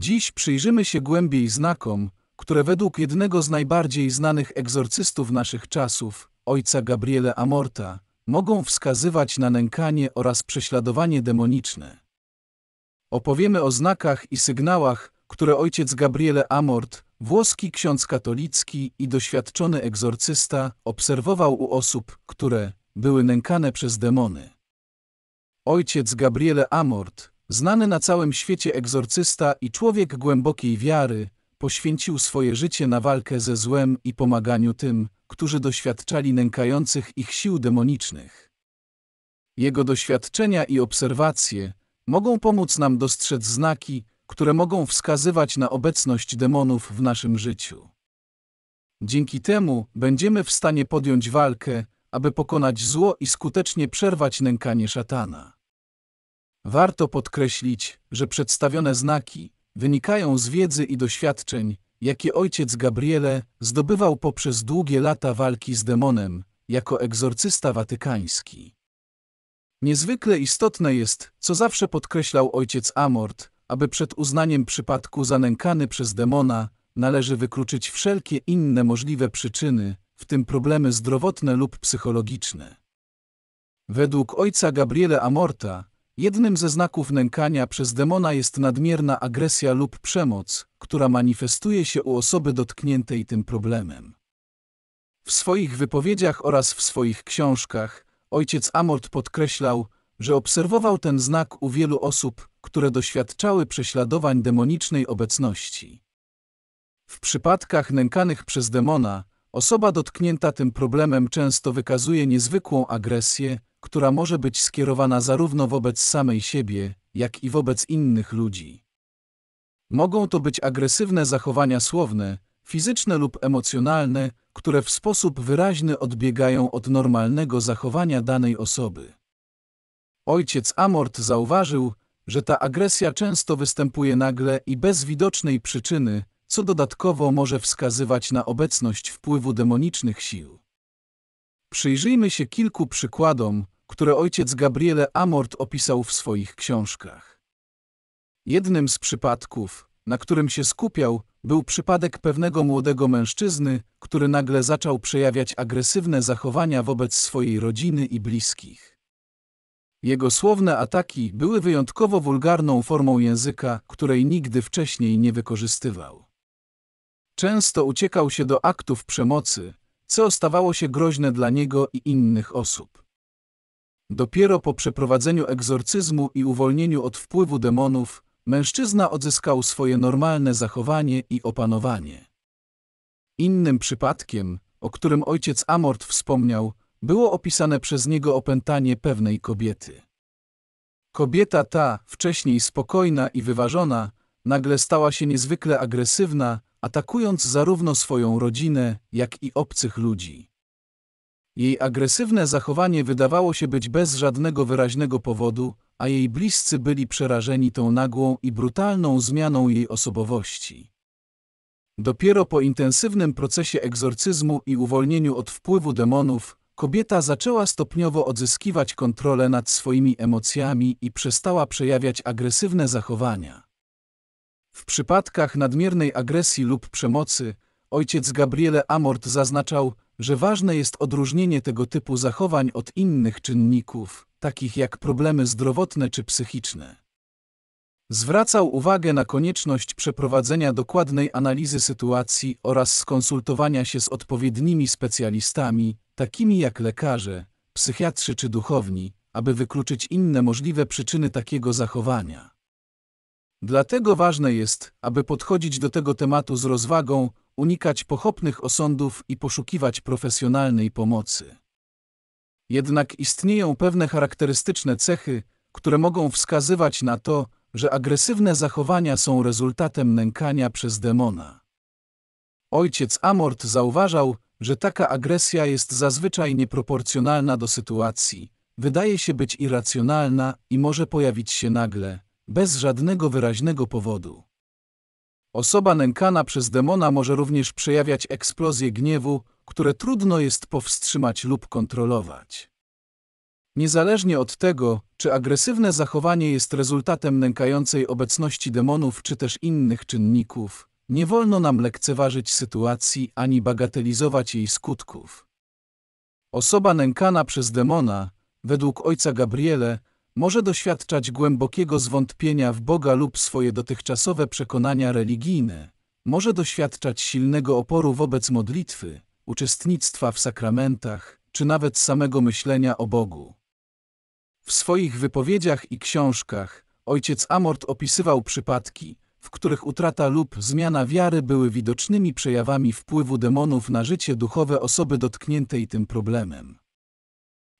Dziś przyjrzymy się głębiej znakom, które według jednego z najbardziej znanych egzorcystów naszych czasów, ojca Gabriele Amorta, mogą wskazywać na nękanie oraz prześladowanie demoniczne. Opowiemy o znakach i sygnałach, które ojciec Gabriele Amort, włoski ksiądz katolicki i doświadczony egzorcysta, obserwował u osób, które były nękane przez demony. Ojciec Gabriele Amort, Znany na całym świecie egzorcysta i człowiek głębokiej wiary poświęcił swoje życie na walkę ze złem i pomaganiu tym, którzy doświadczali nękających ich sił demonicznych. Jego doświadczenia i obserwacje mogą pomóc nam dostrzec znaki, które mogą wskazywać na obecność demonów w naszym życiu. Dzięki temu będziemy w stanie podjąć walkę, aby pokonać zło i skutecznie przerwać nękanie szatana. Warto podkreślić, że przedstawione znaki wynikają z wiedzy i doświadczeń, jakie ojciec Gabriele zdobywał poprzez długie lata walki z demonem jako egzorcysta watykański. Niezwykle istotne jest, co zawsze podkreślał ojciec Amort, aby przed uznaniem przypadku zanękany przez demona należy wykluczyć wszelkie inne możliwe przyczyny, w tym problemy zdrowotne lub psychologiczne. Według ojca Gabriele Amorta, Jednym ze znaków nękania przez demona jest nadmierna agresja lub przemoc, która manifestuje się u osoby dotkniętej tym problemem. W swoich wypowiedziach oraz w swoich książkach ojciec Amort podkreślał, że obserwował ten znak u wielu osób, które doświadczały prześladowań demonicznej obecności. W przypadkach nękanych przez demona, osoba dotknięta tym problemem często wykazuje niezwykłą agresję, która może być skierowana zarówno wobec samej siebie, jak i wobec innych ludzi. Mogą to być agresywne zachowania słowne, fizyczne lub emocjonalne, które w sposób wyraźny odbiegają od normalnego zachowania danej osoby. Ojciec Amort zauważył, że ta agresja często występuje nagle i bez widocznej przyczyny, co dodatkowo może wskazywać na obecność wpływu demonicznych sił. Przyjrzyjmy się kilku przykładom, które ojciec Gabriele Amort opisał w swoich książkach. Jednym z przypadków, na którym się skupiał, był przypadek pewnego młodego mężczyzny, który nagle zaczął przejawiać agresywne zachowania wobec swojej rodziny i bliskich. Jego słowne ataki były wyjątkowo wulgarną formą języka, której nigdy wcześniej nie wykorzystywał. Często uciekał się do aktów przemocy, co stawało się groźne dla niego i innych osób. Dopiero po przeprowadzeniu egzorcyzmu i uwolnieniu od wpływu demonów, mężczyzna odzyskał swoje normalne zachowanie i opanowanie. Innym przypadkiem, o którym ojciec Amort wspomniał, było opisane przez niego opętanie pewnej kobiety. Kobieta ta, wcześniej spokojna i wyważona, nagle stała się niezwykle agresywna, atakując zarówno swoją rodzinę, jak i obcych ludzi. Jej agresywne zachowanie wydawało się być bez żadnego wyraźnego powodu, a jej bliscy byli przerażeni tą nagłą i brutalną zmianą jej osobowości. Dopiero po intensywnym procesie egzorcyzmu i uwolnieniu od wpływu demonów, kobieta zaczęła stopniowo odzyskiwać kontrolę nad swoimi emocjami i przestała przejawiać agresywne zachowania. W przypadkach nadmiernej agresji lub przemocy, ojciec Gabriele Amort zaznaczał, że ważne jest odróżnienie tego typu zachowań od innych czynników, takich jak problemy zdrowotne czy psychiczne. Zwracał uwagę na konieczność przeprowadzenia dokładnej analizy sytuacji oraz skonsultowania się z odpowiednimi specjalistami, takimi jak lekarze, psychiatrzy czy duchowni, aby wykluczyć inne możliwe przyczyny takiego zachowania. Dlatego ważne jest, aby podchodzić do tego tematu z rozwagą, unikać pochopnych osądów i poszukiwać profesjonalnej pomocy. Jednak istnieją pewne charakterystyczne cechy, które mogą wskazywać na to, że agresywne zachowania są rezultatem nękania przez demona. Ojciec Amort zauważał, że taka agresja jest zazwyczaj nieproporcjonalna do sytuacji, wydaje się być irracjonalna i może pojawić się nagle, bez żadnego wyraźnego powodu. Osoba nękana przez demona może również przejawiać eksplozje gniewu, które trudno jest powstrzymać lub kontrolować. Niezależnie od tego, czy agresywne zachowanie jest rezultatem nękającej obecności demonów czy też innych czynników, nie wolno nam lekceważyć sytuacji ani bagatelizować jej skutków. Osoba nękana przez demona, według ojca Gabriele, może doświadczać głębokiego zwątpienia w Boga lub swoje dotychczasowe przekonania religijne, może doświadczać silnego oporu wobec modlitwy, uczestnictwa w sakramentach, czy nawet samego myślenia o Bogu. W swoich wypowiedziach i książkach ojciec Amort opisywał przypadki, w których utrata lub zmiana wiary były widocznymi przejawami wpływu demonów na życie duchowe osoby dotkniętej tym problemem.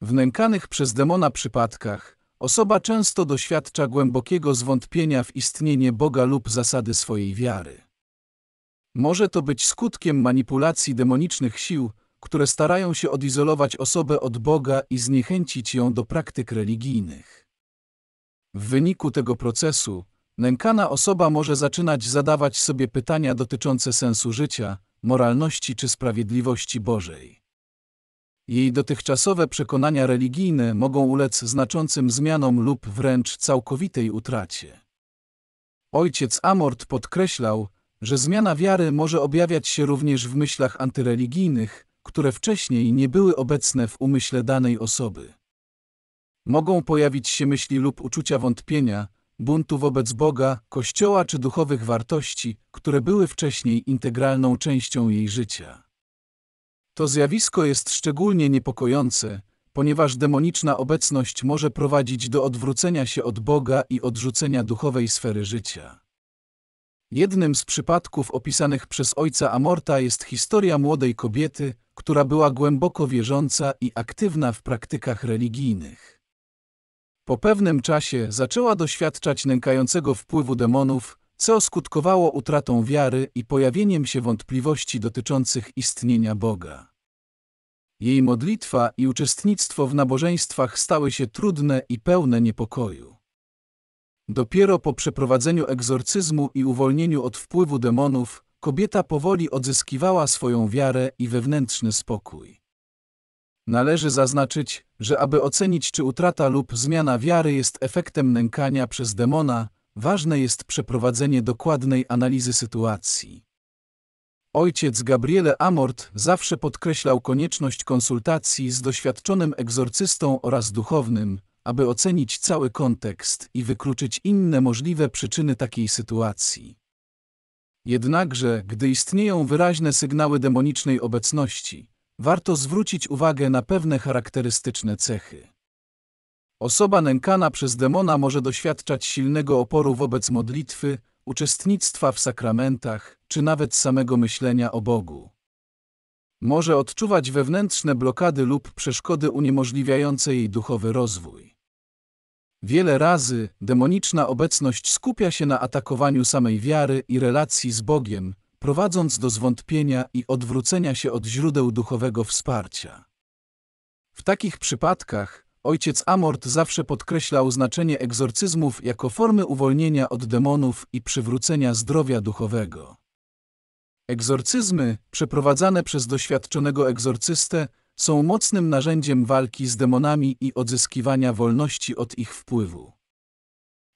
W nękanych przez demona przypadkach Osoba często doświadcza głębokiego zwątpienia w istnienie Boga lub zasady swojej wiary. Może to być skutkiem manipulacji demonicznych sił, które starają się odizolować osobę od Boga i zniechęcić ją do praktyk religijnych. W wyniku tego procesu, nękana osoba może zaczynać zadawać sobie pytania dotyczące sensu życia, moralności czy sprawiedliwości Bożej jej dotychczasowe przekonania religijne mogą ulec znaczącym zmianom lub wręcz całkowitej utracie. Ojciec Amort podkreślał, że zmiana wiary może objawiać się również w myślach antyreligijnych, które wcześniej nie były obecne w umyśle danej osoby. Mogą pojawić się myśli lub uczucia wątpienia, buntu wobec Boga, Kościoła czy duchowych wartości, które były wcześniej integralną częścią jej życia. To zjawisko jest szczególnie niepokojące, ponieważ demoniczna obecność może prowadzić do odwrócenia się od Boga i odrzucenia duchowej sfery życia. Jednym z przypadków opisanych przez ojca Amorta jest historia młodej kobiety, która była głęboko wierząca i aktywna w praktykach religijnych. Po pewnym czasie zaczęła doświadczać nękającego wpływu demonów, co skutkowało utratą wiary i pojawieniem się wątpliwości dotyczących istnienia Boga. Jej modlitwa i uczestnictwo w nabożeństwach stały się trudne i pełne niepokoju. Dopiero po przeprowadzeniu egzorcyzmu i uwolnieniu od wpływu demonów, kobieta powoli odzyskiwała swoją wiarę i wewnętrzny spokój. Należy zaznaczyć, że aby ocenić, czy utrata lub zmiana wiary jest efektem nękania przez demona, ważne jest przeprowadzenie dokładnej analizy sytuacji. Ojciec Gabriele Amort zawsze podkreślał konieczność konsultacji z doświadczonym egzorcystą oraz duchownym, aby ocenić cały kontekst i wykluczyć inne możliwe przyczyny takiej sytuacji. Jednakże, gdy istnieją wyraźne sygnały demonicznej obecności, warto zwrócić uwagę na pewne charakterystyczne cechy. Osoba nękana przez demona może doświadczać silnego oporu wobec modlitwy, uczestnictwa w sakramentach, czy nawet samego myślenia o Bogu. Może odczuwać wewnętrzne blokady lub przeszkody uniemożliwiające jej duchowy rozwój. Wiele razy demoniczna obecność skupia się na atakowaniu samej wiary i relacji z Bogiem, prowadząc do zwątpienia i odwrócenia się od źródeł duchowego wsparcia. W takich przypadkach ojciec Amort zawsze podkreślał znaczenie egzorcyzmów jako formy uwolnienia od demonów i przywrócenia zdrowia duchowego. Egzorcyzmy, przeprowadzane przez doświadczonego egzorcystę, są mocnym narzędziem walki z demonami i odzyskiwania wolności od ich wpływu.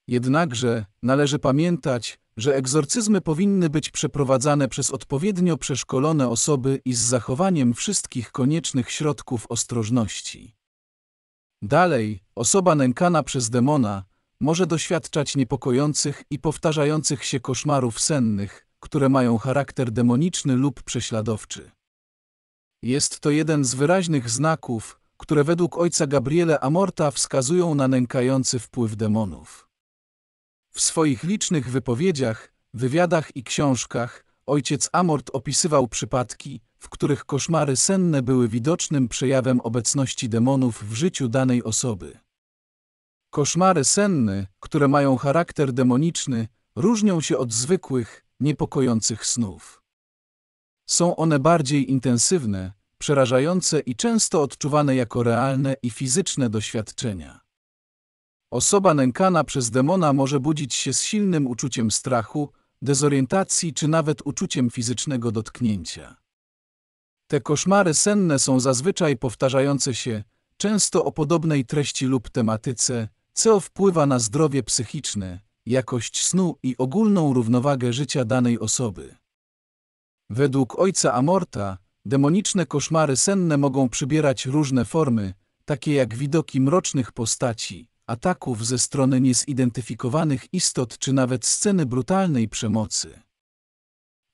Jednakże należy pamiętać, że egzorcyzmy powinny być przeprowadzane przez odpowiednio przeszkolone osoby i z zachowaniem wszystkich koniecznych środków ostrożności. Dalej, osoba nękana przez demona może doświadczać niepokojących i powtarzających się koszmarów sennych, które mają charakter demoniczny lub prześladowczy. Jest to jeden z wyraźnych znaków, które według ojca Gabriele Amorta wskazują na nękający wpływ demonów. W swoich licznych wypowiedziach, wywiadach i książkach ojciec Amort opisywał przypadki, w których koszmary senne były widocznym przejawem obecności demonów w życiu danej osoby. Koszmary senne, które mają charakter demoniczny, różnią się od zwykłych, niepokojących snów. Są one bardziej intensywne, przerażające i często odczuwane jako realne i fizyczne doświadczenia. Osoba nękana przez demona może budzić się z silnym uczuciem strachu, dezorientacji czy nawet uczuciem fizycznego dotknięcia. Te koszmary senne są zazwyczaj powtarzające się, często o podobnej treści lub tematyce, co wpływa na zdrowie psychiczne, jakość snu i ogólną równowagę życia danej osoby. Według ojca Amorta, demoniczne koszmary senne mogą przybierać różne formy, takie jak widoki mrocznych postaci, ataków ze strony niezidentyfikowanych istot czy nawet sceny brutalnej przemocy.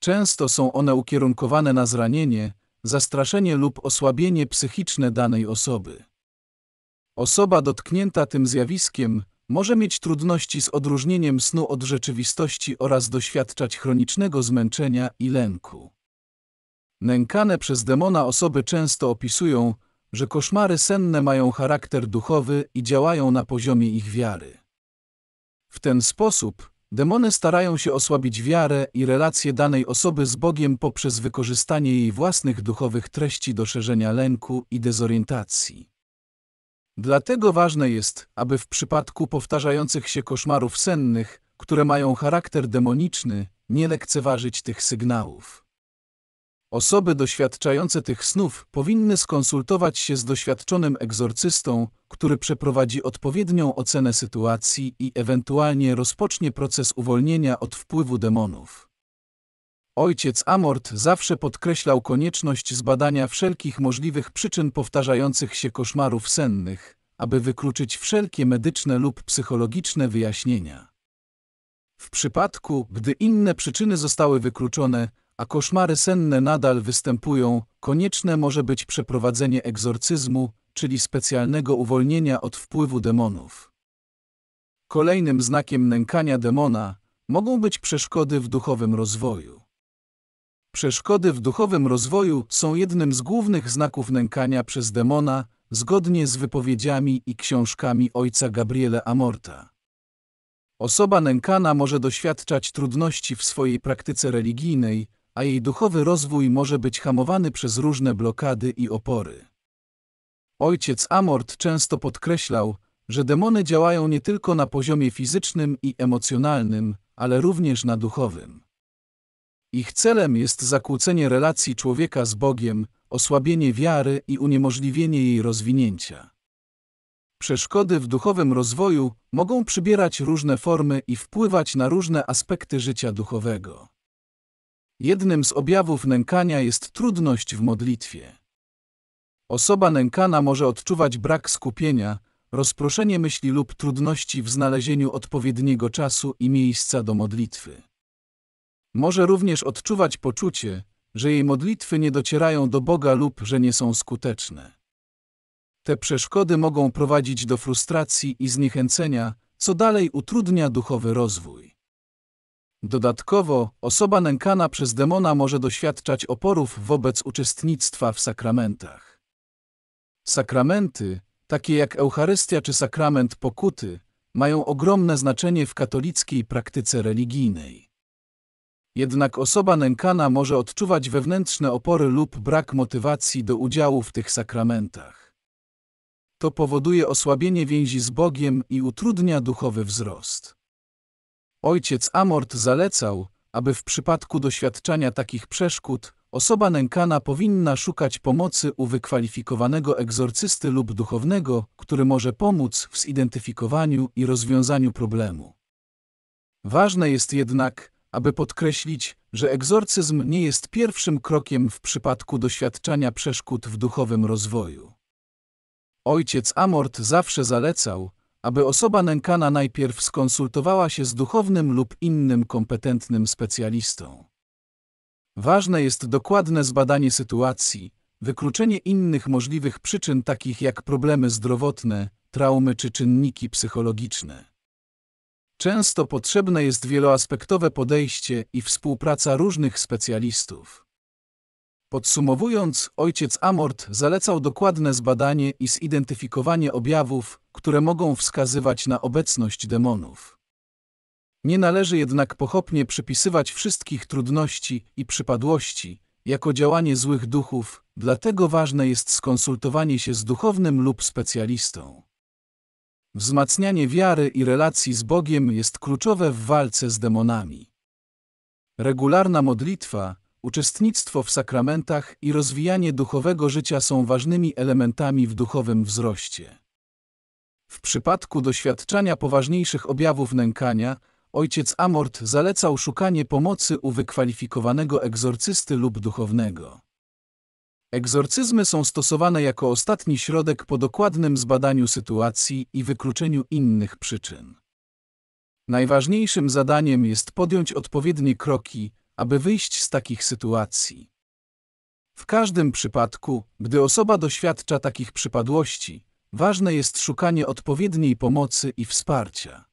Często są one ukierunkowane na zranienie, zastraszenie lub osłabienie psychiczne danej osoby. Osoba dotknięta tym zjawiskiem może mieć trudności z odróżnieniem snu od rzeczywistości oraz doświadczać chronicznego zmęczenia i lęku. Nękane przez demona osoby często opisują, że koszmary senne mają charakter duchowy i działają na poziomie ich wiary. W ten sposób Demony starają się osłabić wiarę i relacje danej osoby z Bogiem poprzez wykorzystanie jej własnych duchowych treści do szerzenia lęku i dezorientacji. Dlatego ważne jest, aby w przypadku powtarzających się koszmarów sennych, które mają charakter demoniczny, nie lekceważyć tych sygnałów. Osoby doświadczające tych snów powinny skonsultować się z doświadczonym egzorcystą, który przeprowadzi odpowiednią ocenę sytuacji i ewentualnie rozpocznie proces uwolnienia od wpływu demonów. Ojciec Amort zawsze podkreślał konieczność zbadania wszelkich możliwych przyczyn powtarzających się koszmarów sennych, aby wykluczyć wszelkie medyczne lub psychologiczne wyjaśnienia. W przypadku, gdy inne przyczyny zostały wykluczone, a koszmary senne nadal występują, konieczne może być przeprowadzenie egzorcyzmu, czyli specjalnego uwolnienia od wpływu demonów. Kolejnym znakiem nękania demona mogą być przeszkody w duchowym rozwoju. Przeszkody w duchowym rozwoju są jednym z głównych znaków nękania przez demona, zgodnie z wypowiedziami i książkami ojca Gabriele Amorta. Osoba nękana może doświadczać trudności w swojej praktyce religijnej, a jej duchowy rozwój może być hamowany przez różne blokady i opory. Ojciec Amort często podkreślał, że demony działają nie tylko na poziomie fizycznym i emocjonalnym, ale również na duchowym. Ich celem jest zakłócenie relacji człowieka z Bogiem, osłabienie wiary i uniemożliwienie jej rozwinięcia. Przeszkody w duchowym rozwoju mogą przybierać różne formy i wpływać na różne aspekty życia duchowego. Jednym z objawów nękania jest trudność w modlitwie. Osoba nękana może odczuwać brak skupienia, rozproszenie myśli lub trudności w znalezieniu odpowiedniego czasu i miejsca do modlitwy. Może również odczuwać poczucie, że jej modlitwy nie docierają do Boga lub że nie są skuteczne. Te przeszkody mogą prowadzić do frustracji i zniechęcenia, co dalej utrudnia duchowy rozwój. Dodatkowo, osoba nękana przez demona może doświadczać oporów wobec uczestnictwa w sakramentach. Sakramenty, takie jak Eucharystia czy sakrament pokuty, mają ogromne znaczenie w katolickiej praktyce religijnej. Jednak osoba nękana może odczuwać wewnętrzne opory lub brak motywacji do udziału w tych sakramentach. To powoduje osłabienie więzi z Bogiem i utrudnia duchowy wzrost. Ojciec Amort zalecał, aby w przypadku doświadczania takich przeszkód osoba nękana powinna szukać pomocy u wykwalifikowanego egzorcysty lub duchownego, który może pomóc w zidentyfikowaniu i rozwiązaniu problemu. Ważne jest jednak, aby podkreślić, że egzorcyzm nie jest pierwszym krokiem w przypadku doświadczania przeszkód w duchowym rozwoju. Ojciec Amort zawsze zalecał, aby osoba nękana najpierw skonsultowała się z duchownym lub innym kompetentnym specjalistą. Ważne jest dokładne zbadanie sytuacji, wykluczenie innych możliwych przyczyn takich jak problemy zdrowotne, traumy czy czynniki psychologiczne. Często potrzebne jest wieloaspektowe podejście i współpraca różnych specjalistów. Podsumowując, ojciec Amort zalecał dokładne zbadanie i zidentyfikowanie objawów, które mogą wskazywać na obecność demonów. Nie należy jednak pochopnie przypisywać wszystkich trudności i przypadłości jako działanie złych duchów, dlatego ważne jest skonsultowanie się z duchownym lub specjalistą. Wzmacnianie wiary i relacji z Bogiem jest kluczowe w walce z demonami. Regularna modlitwa, uczestnictwo w sakramentach i rozwijanie duchowego życia są ważnymi elementami w duchowym wzroście. W przypadku doświadczania poważniejszych objawów nękania, ojciec Amort zalecał szukanie pomocy u wykwalifikowanego egzorcysty lub duchownego. Egzorcyzmy są stosowane jako ostatni środek po dokładnym zbadaniu sytuacji i wykluczeniu innych przyczyn. Najważniejszym zadaniem jest podjąć odpowiednie kroki, aby wyjść z takich sytuacji. W każdym przypadku, gdy osoba doświadcza takich przypadłości, Ważne jest szukanie odpowiedniej pomocy i wsparcia.